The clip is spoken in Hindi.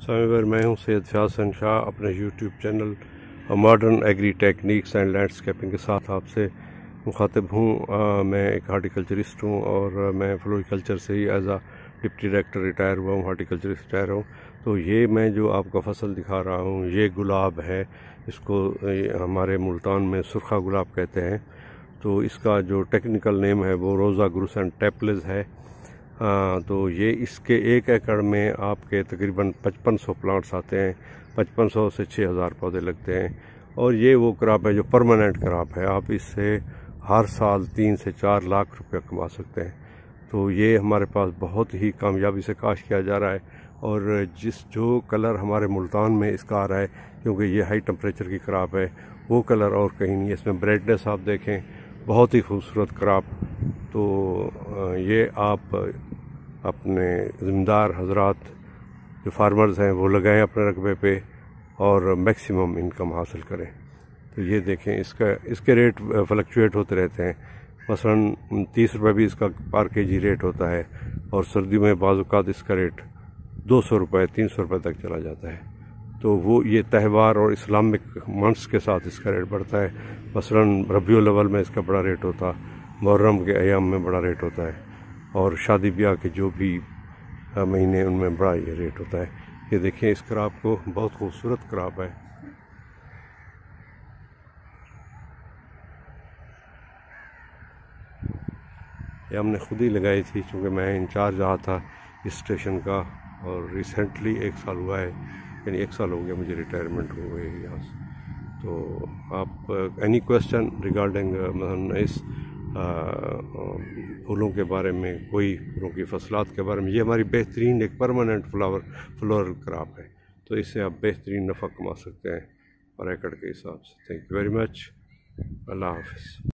सामीवर मैं हूं सैयद फ्यासन शाह अपने YouTube channel modern agri techniques and landscaping के साथ आपसे मुखातब हूं मैं एक हार्टिकल्चरिस्ट हूं और मैं फ्लोरिकल्चर से ही as a deputy director retire हुआ हूँ हार्टिकल्चरिस्ट रिटायर हूँ तो ये मैं जो आपका फसल दिखा रहा हूँ ये गुलाब है इसको हमारे मुल्तान में सुरखा गुलाब कहते हैं तो इसका जो टेक्निकल नेम है वो रोज़ा एंड टेपलेज है आ, तो ये इसके एक एकड़ में आपके तकरीबन 5500 प्लांट्स आते हैं 5500 से 6000 पौधे लगते हैं और ये वो क्राप है जो परमानेंट क्राप है आप इससे हर साल तीन से चार लाख रुपया कमा सकते हैं तो ये हमारे पास बहुत ही कामयाबी से काश किया जा रहा है और जिस जो कलर हमारे मुल्तान में इसका आ रहा है क्योंकि ये हाई टम्परेचर की क्राप है वो कलर और कहीं नहीं इसमें ब्राइटनेस आप देखें बहुत ही खूबसूरत क्राप तो ये आप अपने ज़िम्मेदार हजरात जो फार्मर्स हैं वो लगाएं अपने रकबे पे और मैक्सिमम इनकम हासिल करें तो ये देखें इसका इसके रेट फ्लक्चुएट होते रहते हैं मसलन तीस रुपये भी इसका पर के जी रेट होता है और सर्दी में बाजुकात इसका रेट दो सौ रुपये तीन सौ रुपये तक चला जाता है तो वो ये त्यौहार और इस्लामिक मंथ्स के साथ इसका रेट बढ़ता है मसलन रबी लेवल में इसका बड़ा रेट होता मुहर्रम के अयाम में बड़ा रेट होता है और शादी ब्याह के जो भी महीने उनमें बड़ा ये रेट होता है ये देखिए इस क्राप को बहुत खूबसूरत क्राप है ये हमने खुद ही लगाई थी क्योंकि मैं इंचार्ज रहा था इस स्टेशन का और रिसेंटली एक साल हुआ है यानी एक साल हो गया मुझे रिटायरमेंट हो गई यहाँ से तो आप एनी क्वेश्चन रिगार्डिंग इस फूलों के बारे में कोई फूलों की फसलात के बारे में ये हमारी बेहतरीन एक परमानेंट फ्लावर फ्लोरल क्राप है तो इससे आप बेहतरीन नफ़ा कमा सकते हैं पर एकड़ के हिसाब से थैंक यू वेरी मच अल्लाह हाफ